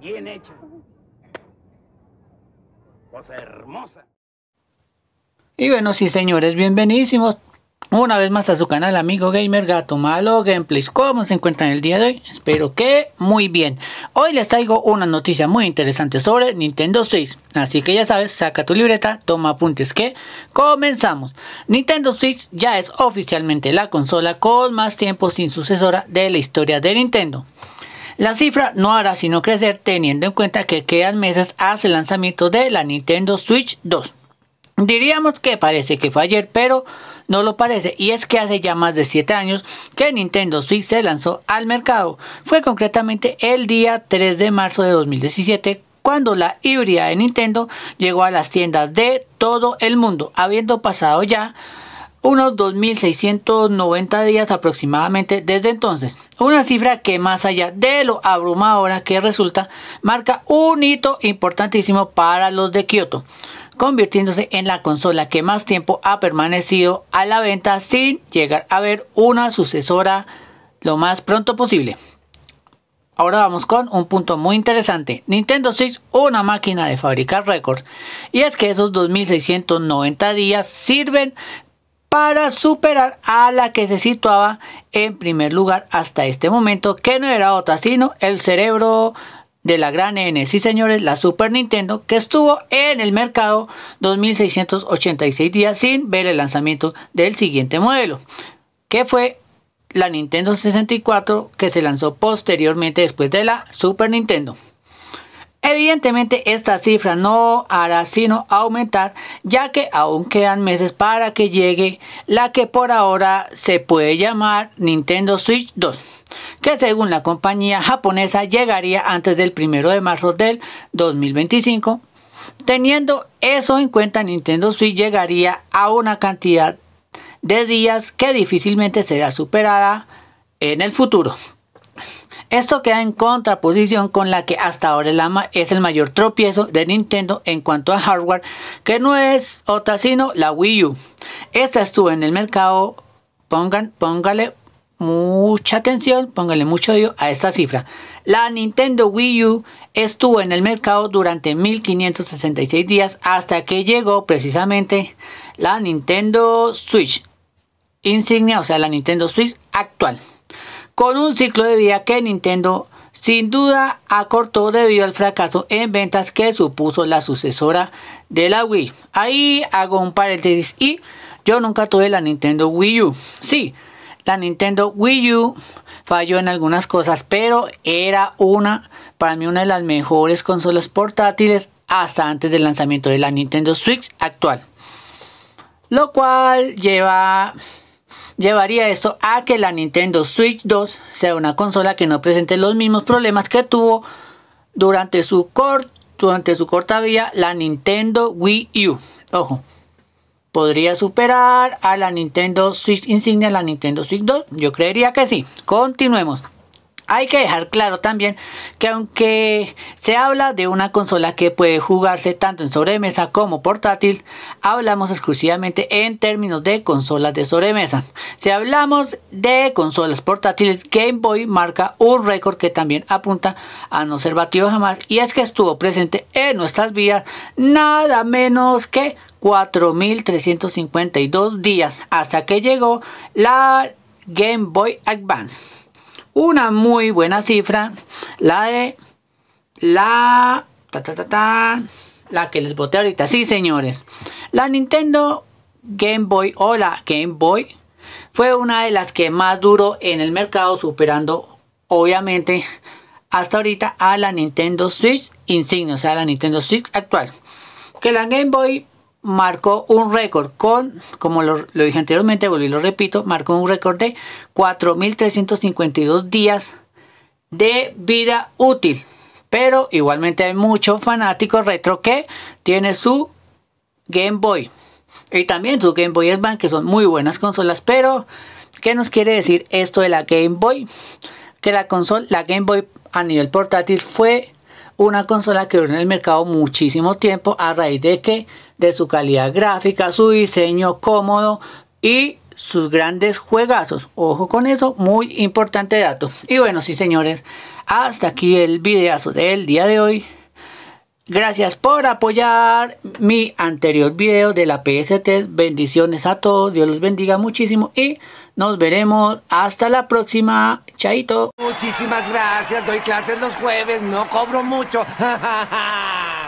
bien hecha. Cosa hermosa. Y bueno, sí señores, bienvenidos una vez más a su canal amigo gamer gato malo gameplays ¿Cómo se encuentran el día de hoy? Espero que muy bien Hoy les traigo una noticia muy interesante sobre Nintendo Switch Así que ya sabes, saca tu libreta, toma apuntes que comenzamos Nintendo Switch ya es oficialmente la consola con más tiempo sin sucesora de la historia de Nintendo la cifra no hará sino crecer teniendo en cuenta que quedan meses hasta el lanzamiento de la Nintendo Switch 2. Diríamos que parece que fue ayer, pero no lo parece, y es que hace ya más de 7 años que Nintendo Switch se lanzó al mercado. Fue concretamente el día 3 de marzo de 2017 cuando la híbrida de Nintendo llegó a las tiendas de todo el mundo, habiendo pasado ya unos 2.690 días aproximadamente desde entonces. Una cifra que más allá de lo abrumadora que resulta, marca un hito importantísimo para los de Kyoto. convirtiéndose en la consola que más tiempo ha permanecido a la venta sin llegar a ver una sucesora lo más pronto posible. Ahora vamos con un punto muy interesante. Nintendo 6 una máquina de fabricar récords. Y es que esos 2690 días sirven para superar a la que se situaba en primer lugar hasta este momento, que no era otra sino el cerebro de la gran N, sí señores, la Super Nintendo, que estuvo en el mercado 2686 días sin ver el lanzamiento del siguiente modelo, que fue la Nintendo 64 que se lanzó posteriormente después de la Super Nintendo. Evidentemente esta cifra no hará sino aumentar ya que aún quedan meses para que llegue la que por ahora se puede llamar Nintendo Switch 2 que según la compañía japonesa llegaría antes del 1 de marzo del 2025. Teniendo eso en cuenta Nintendo Switch llegaría a una cantidad de días que difícilmente será superada en el futuro. Esto queda en contraposición con la que hasta ahora el AMA es el mayor tropiezo de Nintendo en cuanto a hardware, que no es otra sino la Wii U. Esta estuvo en el mercado, pongan, póngale mucha atención, póngale mucho oído a esta cifra. La Nintendo Wii U estuvo en el mercado durante 1566 días hasta que llegó precisamente la Nintendo Switch insignia, o sea, la Nintendo Switch actual con un ciclo de vida que Nintendo sin duda acortó debido al fracaso en ventas que supuso la sucesora de la Wii. Ahí hago un paréntesis y yo nunca tuve la Nintendo Wii U. Sí, la Nintendo Wii U falló en algunas cosas, pero era una, para mí una de las mejores consolas portátiles hasta antes del lanzamiento de la Nintendo Switch actual. Lo cual lleva llevaría esto a que la Nintendo Switch 2 sea una consola que no presente los mismos problemas que tuvo durante su, corta vida la Nintendo Wii U. Ojo, podría superar a la Nintendo Switch Insignia, la Nintendo Switch 2. Yo creería que sí. Continuemos. Hay que dejar claro también que aunque se habla de una consola que puede jugarse tanto en sobremesa como portátil, hablamos exclusivamente en términos de consolas de sobremesa. Si hablamos de consolas portátiles, Game Boy marca un récord que también apunta a no ser batido jamás y es que estuvo presente en nuestras vidas nada menos que 4.352 días hasta que llegó la Game Boy Advance. Una muy buena cifra, la de la... la que les boté ahorita, sí señores. La Nintendo Game Boy o la Game Boy fue una de las que más duró en el mercado, superando obviamente hasta ahorita a la Nintendo Switch Insignia, o sea, la Nintendo Switch actual. Que la Game Boy marcó un récord con, como lo, dije anteriormente, volví y lo repito, marcó un récord de 4.352 días de vida útil. Pero igualmente hay muchos fanáticos retro que tiene su Game Boy. Y también su Game Boy Advance, que son muy buenas consolas. Pero, ¿qué nos quiere decir esto de la Game Boy? Que la consola, la Game Boy a nivel portátil fue una consola que duró en el mercado muchísimo tiempo a raíz de que de su calidad gráfica, su diseño cómodo y sus grandes juegazos. Ojo con eso, muy importante dato. Y bueno, sí señores, hasta aquí el videazo del día de hoy. Gracias por apoyar mi anterior video de la PST. Bendiciones a todos, Dios los bendiga muchísimo y nos veremos hasta la próxima. Chaito. Muchísimas gracias. Doy clases los jueves. No cobro mucho.